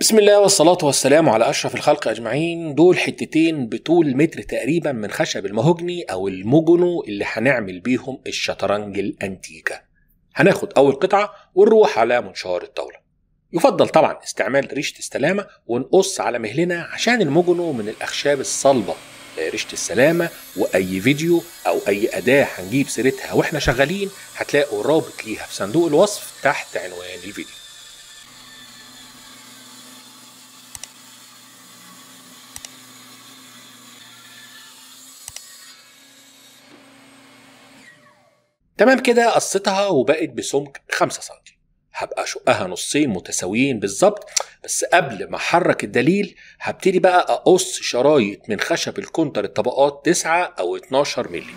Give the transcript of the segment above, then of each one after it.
بسم الله والصلاة والسلام على أشرف الخلق أجمعين دول حتتين بطول متر تقريبا من خشب المهجني أو الموجونو اللي هنعمل بيهم الشطرنج الأنتيكة هناخد أول قطعة ونروح على منشار الطاولة يفضل طبعا استعمال ريشة السلامة ونقص على مهلنا عشان الموجونو من الأخشاب الصلبة ريشة السلامة وأي فيديو أو أي أداة هنجيب سيرتها وإحنا شغالين هتلاقوا رابط ليها في صندوق الوصف تحت عنوان الفيديو تمام كده قصتها وبقت بسمك 5 سم هبقى اشقها نصين متساويين بالظبط بس قبل ما احرك الدليل هبتدي بقى اقص شرايط من خشب الكونتر الطبقات 9 او 12 مللي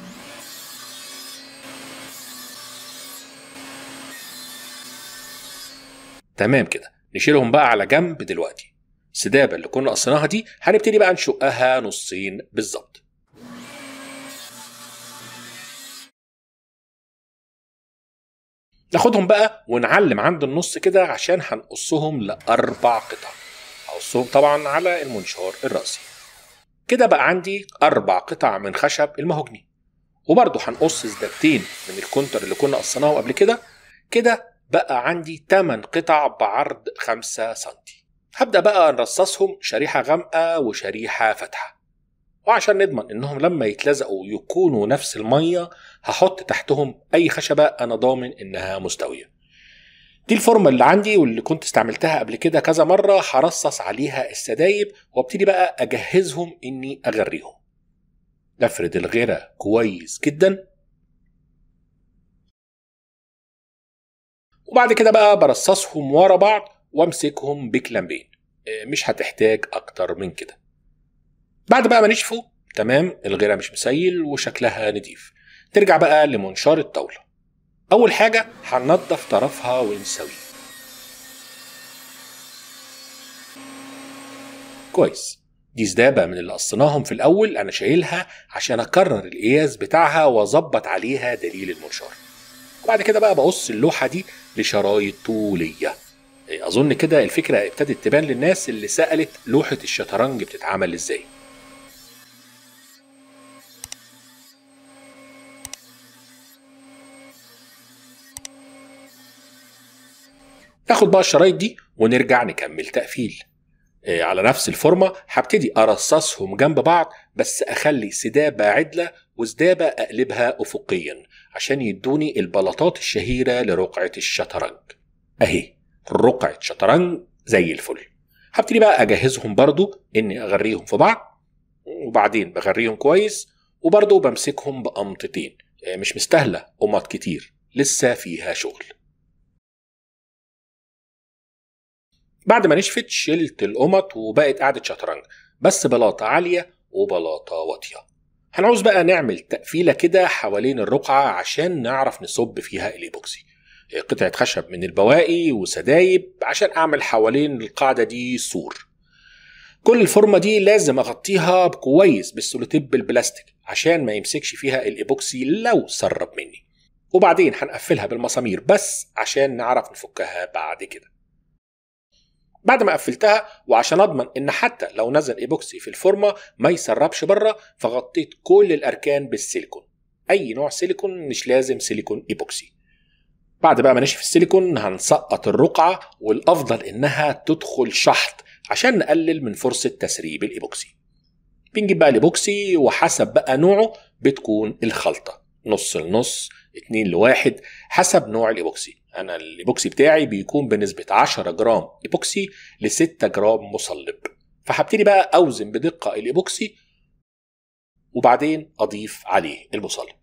تمام كده نشيلهم بقى على جنب دلوقتي السدابه اللي كنا قصيناها دي هنبتدي بقى نشقها نصين بالظبط ناخدهم بقى ونعلم عند النص كده عشان هنقصهم لأربع قطع هقصهم طبعا على المنشار الرأسي كده بقى عندي أربع قطع من خشب المهوجني وبرضه هنقص زدادتين من الكونتر اللي كنا قصيناهم قبل كده كده بقى عندي 8 قطع بعرض 5 سم هبدأ بقى نرصصهم شريحة غامقة وشريحة فاتحة وعشان نضمن انهم لما يتلزقوا يكونوا نفس الميه هحط تحتهم اي خشبه انا ضامن انها مستويه دي الفورمة اللي عندي واللي كنت استعملتها قبل كده كذا مرة هرصص عليها السدايب وابتدي بقى أجهزهم إني أغريهم. نفرد الغيرة كويس جدا وبعد كده بقى برصصهم ورا بعض وامسكهم بكلامبين إيه، مش هتحتاج أكتر من كده بعد بقى ما نشفوا تمام الغيره مش مسيل وشكلها نضيف ترجع بقى لمنشار الطاوله اول حاجه هننضف طرفها ونسويه كويس دي زدابة من اللي قصيناهم في الأول أنا شايلها عشان أكرر القياس بتاعها وأظبط عليها دليل المنشار. بعد كده بقى بقص اللوحة دي لشرايط طولية. إيه، أظن كده الفكرة ابتدت تبان للناس اللي سألت لوحة الشطرنج بتتعمل إزاي. ناخد بقى الشرايط دي ونرجع نكمل تقفيل آه، على نفس الفورمة هبتدي أرصصهم جنب بعض بس أخلي سدابة عدلة وسدابة أقلبها أفقيا عشان يدوني البلاطات الشهيرة لرقعة الشطرنج أهي رقعة شطرنج زي الفل هبتدي بقى أجهزهم برضو إني أغريهم في بعض وبعدين بغريهم كويس وبرضو بمسكهم بأمطتين آه، مش مستاهلة قمط كتير لسه فيها شغل بعد ما نشفت شلت القمط وبقت قاعدة شطرنج بس بلاطة عالية وبلاطة واطية هنعوز بقى نعمل تقفيلة كده حوالين الرقعة عشان نعرف نصب فيها الإيبوكسي قطعة خشب من البواقي وسدايب عشان أعمل حوالين القاعدة دي سور كل الفورمة دي لازم أغطيها كويس بالسولوتيب البلاستيك عشان ما يمسكش فيها الإيبوكسي لو سرب مني وبعدين هنقفلها بالمسامير بس عشان نعرف نفكها بعد كده بعد ما قفلتها وعشان اضمن ان حتى لو نزل ايبوكسي في الفورمه ما يسربش بره فغطيت كل الاركان بالسيليكون اي نوع سيليكون مش لازم سيليكون ايبوكسي بعد بقى ما نشف السيليكون هنسقط الرقعه والافضل انها تدخل شحط عشان نقلل من فرصه تسريب الايبوكسي بنجيب بقى الايبوكسي وحسب بقى نوعه بتكون الخلطه نص لنص اتنين لواحد حسب نوع الايبوكسي انا الايبوكسي بتاعي بيكون بنسبه 10 جرام ايبوكسي ل 6 جرام مصلب فهبتدي بقى اوزن بدقه الايبوكسي وبعدين اضيف عليه المصلب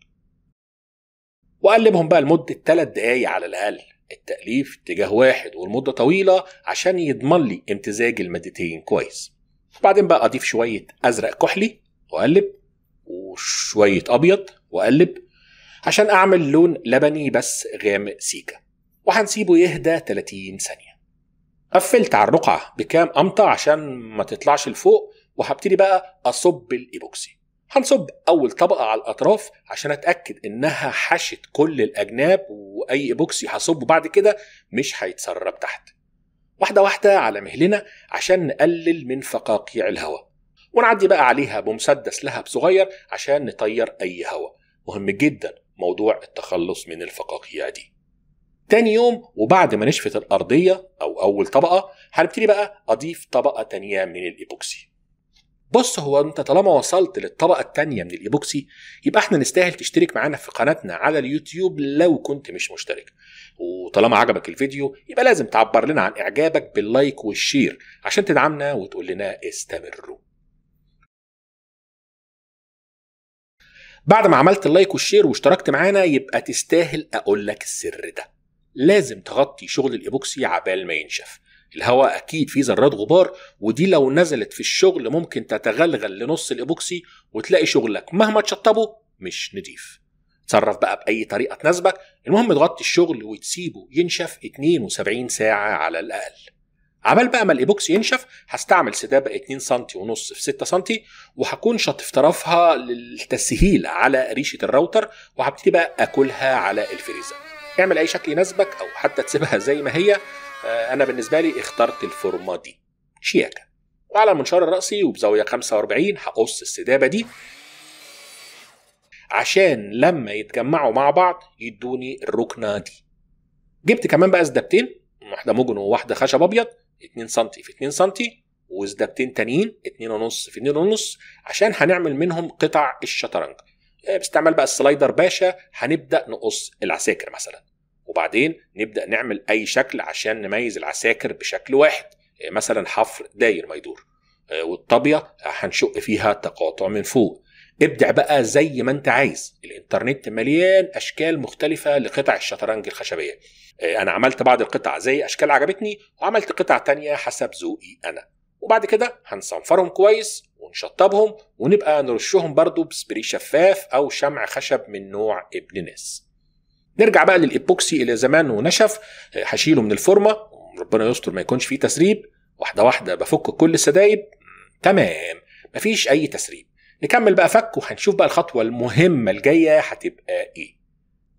واقلبهم بقى لمده 3 دقائق على الاقل التأليف اتجاه واحد والمدة طويلة عشان يضمن لي امتزاج المادتين كويس وبعدين بقى أضيف شوية أزرق كحلي وأقلب وشوية أبيض وأقلب عشان أعمل لون لبني بس غامق سيكا وهنسيبه يهدى 30 ثانية قفلت على الرقعة بكام أمطة عشان ما تطلعش لفوق وهبتدي بقى أصب الإيبوكسي هنصب أول طبقة على الأطراف عشان أتأكد إنها حشت كل الأجناب وأي إيبوكسي هصبه بعد كده مش هيتسرب تحت واحدة واحدة على مهلنا عشان نقلل من فقاقيع الهواء ونعدي بقى عليها بمسدس لهب صغير عشان نطير أي هواء مهم جدا موضوع التخلص من الفقاقيع دي تاني يوم وبعد ما نشفت الأرضية أو أول طبقة هنبتدي بقى أضيف طبقة تانية من الإيبوكسي بص هو انت طالما وصلت للطبقة التانية من الايبوكسي يبقى احنا نستاهل تشترك معانا في قناتنا على اليوتيوب لو كنت مش مشترك وطالما عجبك الفيديو يبقى لازم تعبر لنا عن اعجابك باللايك والشير عشان تدعمنا وتقول لنا استمروا بعد ما عملت اللايك والشير واشتركت معانا يبقى تستاهل اقول لك السر ده لازم تغطي شغل الايبوكسي عبال ما ينشف الهواء اكيد فيه ذرات غبار ودي لو نزلت في الشغل ممكن تتغلغل لنص الايبوكسي وتلاقي شغلك مهما تشطبه مش نضيف تصرف بقى باي طريقه تناسبك المهم تغطي الشغل وتسيبه ينشف 72 ساعه على الاقل عبال بقى ما الايبوكسي ينشف هستعمل سدابه 2 سم ونص في 6 سم وهكون شاطف طرفها للتسهيل على ريشه الراوتر وهبتدي بقى اكلها على الفريزر اعمل اي شكل يناسبك او حتى تسيبها زي ما هي آه، انا بالنسبه لي اخترت الفورمه دي شياكه على المنشار الرأسي وبزاوية 45 هقص السدابة دي عشان لما يتجمعوا مع بعض يدوني الركنة دي جبت كمان بقى سدابتين واحدة مجن وواحدة خشب أبيض 2 سم في 2 سم وسدابتين تانيين 2.5 في 2.5 عشان هنعمل منهم قطع الشطرنج آه، باستعمال بقى السلايدر باشا هنبدأ نقص العساكر مثلا وبعدين نبدا نعمل اي شكل عشان نميز العساكر بشكل واحد يعني مثلا حفر داير ما يدور آه، والطابيه هنشق فيها تقاطع من فوق ابدع بقى زي ما انت عايز الانترنت مليان اشكال مختلفه لقطع الشطرنج الخشبيه آه، انا عملت بعض القطع زي اشكال عجبتني وعملت قطع تانية حسب ذوقي انا وبعد كده هنصنفرهم كويس ونشطبهم ونبقى نرشهم برضو بسبري شفاف او شمع خشب من نوع ابن ناس نرجع بقى للايبوكسي اللي زمان ونشف هشيله من الفورمة ربنا يستر ما يكونش فيه تسريب واحدة واحدة بفك كل السدايب تمام مفيش أي تسريب نكمل بقى فك وهنشوف بقى الخطوة المهمة الجاية هتبقى إيه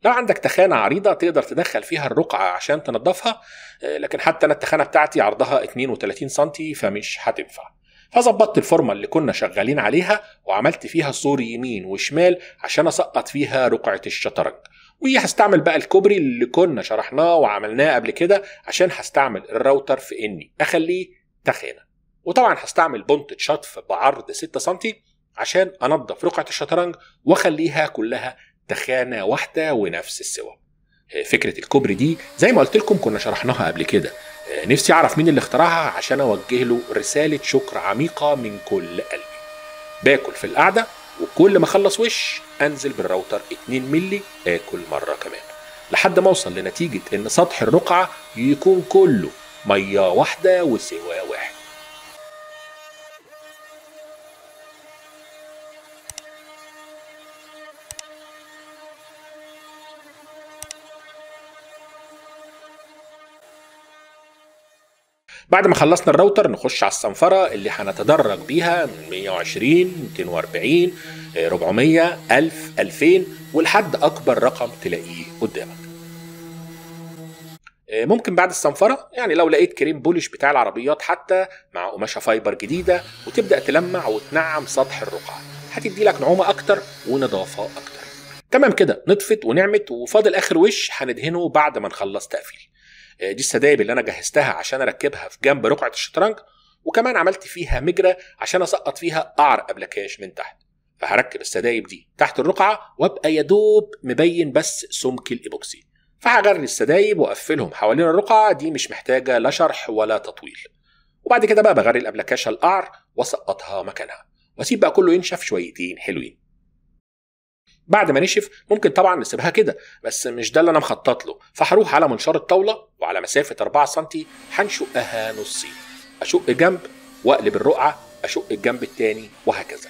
لو عندك تخانة عريضة تقدر تدخل فيها الرقعة عشان تنضفها لكن حتى أنا التخانة بتاعتي عرضها 32 سم فمش هتنفع فظبطت الفورمة اللي كنا شغالين عليها وعملت فيها سور يمين وشمال عشان أسقط فيها رقعة الشطرنج وهستعمل بقى الكوبري اللي كنا شرحناه وعملناه قبل كده عشان هستعمل الراوتر في اني اخليه تخانه وطبعا هستعمل بونت شطف بعرض 6 سم عشان انضف رقعة الشطرنج واخليها كلها تخانة واحدة ونفس السوا آه، فكرة الكوبري دي زي ما قلت لكم كنا شرحناها قبل كده آه، نفسي اعرف مين اللي اخترعها عشان اوجه له رسالة شكر عميقة من كل قلبي باكل في القعدة وكل ما اخلص وش انزل بالراوتر 2 مللي اكل مره كمان لحد ما اوصل لنتيجه ان سطح الرقعه يكون كله ميه واحده وسوى واحد بعد ما خلصنا الراوتر نخش على الصنفرة اللي هنتدرج بيها من 120 240 400 1000 2000 ولحد أكبر رقم تلاقيه قدامك آه، ممكن بعد الصنفرة يعني لو لقيت كريم بولش بتاع العربيات حتى مع قماشة فايبر جديدة وتبدأ تلمع وتنعم سطح الرقعة هتدي لك نعومة أكتر ونضافة أكتر تمام كده نطفت ونعمت وفاضل آخر وش هندهنه بعد ما نخلص تقفيل آه، دي السدايب اللي انا جهزتها عشان اركبها في جنب رقعه الشطرنج وكمان عملت فيها مجرى عشان اسقط فيها قعر ابلكاش من تحت فهركب السدايب دي تحت الرقعه وابقى يا دوب مبين بس سمك الايبوكسي فهغري السدايب واقفلهم حوالين الرقعه دي مش محتاجه لا شرح ولا تطويل وبعد كده بقى بغري الابلكاشه القعر واسقطها مكانها واسيب بقى كله ينشف شويتين حلوين بعد ما نشف ممكن طبعا نسيبها كده بس مش ده اللي انا مخطط له فهروح على منشار الطاوله وعلى مسافه 4 سم هنشقها نصين اشق جنب واقلب الرقعه اشق الجنب التاني وهكذا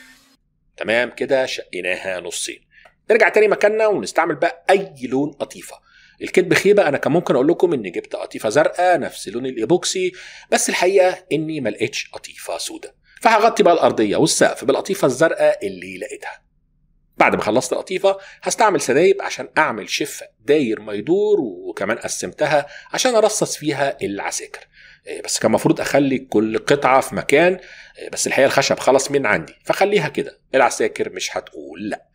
تمام كده شقيناها نصين نرجع تاني مكاننا ونستعمل بقى اي لون قطيفه الكتب خيبه انا كان ممكن اقول لكم اني جبت قطيفه زرقاء نفس لون الايبوكسي بس الحقيقه اني ما لقيتش قطيفه سوداء فهغطي بقى الارضيه والسقف بالقطيفه الزرقاء اللي لقيتها بعد ما خلصت القطيفة هستعمل سدايب عشان أعمل شفة داير ما يدور وكمان قسمتها عشان أرصص فيها العساكر آه، بس كان المفروض أخلي كل قطعة في مكان آه، بس الحقيقة الخشب خلص من عندي فخليها كده العساكر مش هتقول لأ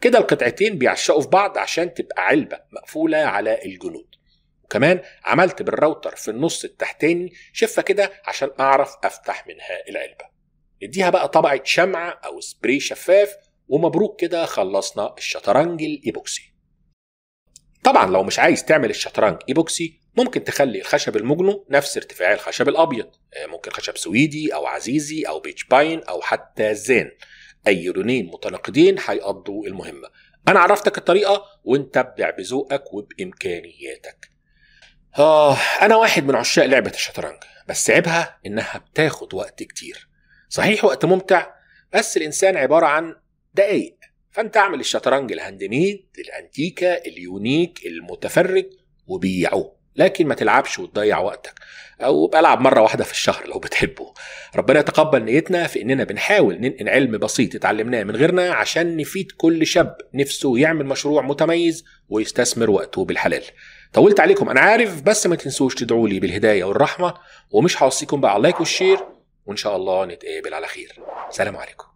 كده القطعتين بيعشقوا في بعض عشان تبقى علبة مقفولة على الجنود وكمان عملت بالراوتر في النص التحتاني شفة كده عشان أعرف أفتح منها العلبة اديها بقى طبقة شمعة أو سبراي شفاف ومبروك كده خلصنا الشطرنج الايبوكسي طبعا لو مش عايز تعمل الشطرنج ايبوكسي ممكن تخلي الخشب المجنو نفس ارتفاع الخشب الابيض آه، ممكن خشب سويدي او عزيزي او بيتش باين او حتى زين اي لونين متناقضين هيقضوا المهمه انا عرفتك الطريقه وانت ابدع بذوقك وبامكانياتك آه أنا واحد من عشاق لعبة الشطرنج بس عيبها إنها بتاخد وقت كتير صحيح وقت ممتع بس الإنسان عبارة عن دقايق فانت اعمل الشطرنج الهاند ميد الانتيكه اليونيك المتفرج وبيعوه لكن ما تلعبش وتضيع وقتك او بلعب مره واحده في الشهر لو بتحبه ربنا يتقبل نيتنا في اننا بنحاول ننقل علم بسيط اتعلمناه من غيرنا عشان نفيد كل شاب نفسه يعمل مشروع متميز ويستثمر وقته بالحلال طولت عليكم انا عارف بس ما تنسوش تدعوا لي بالهدايه والرحمه ومش هوصيكم بقى على اللايك والشير وان شاء الله نتقابل على خير سلام عليكم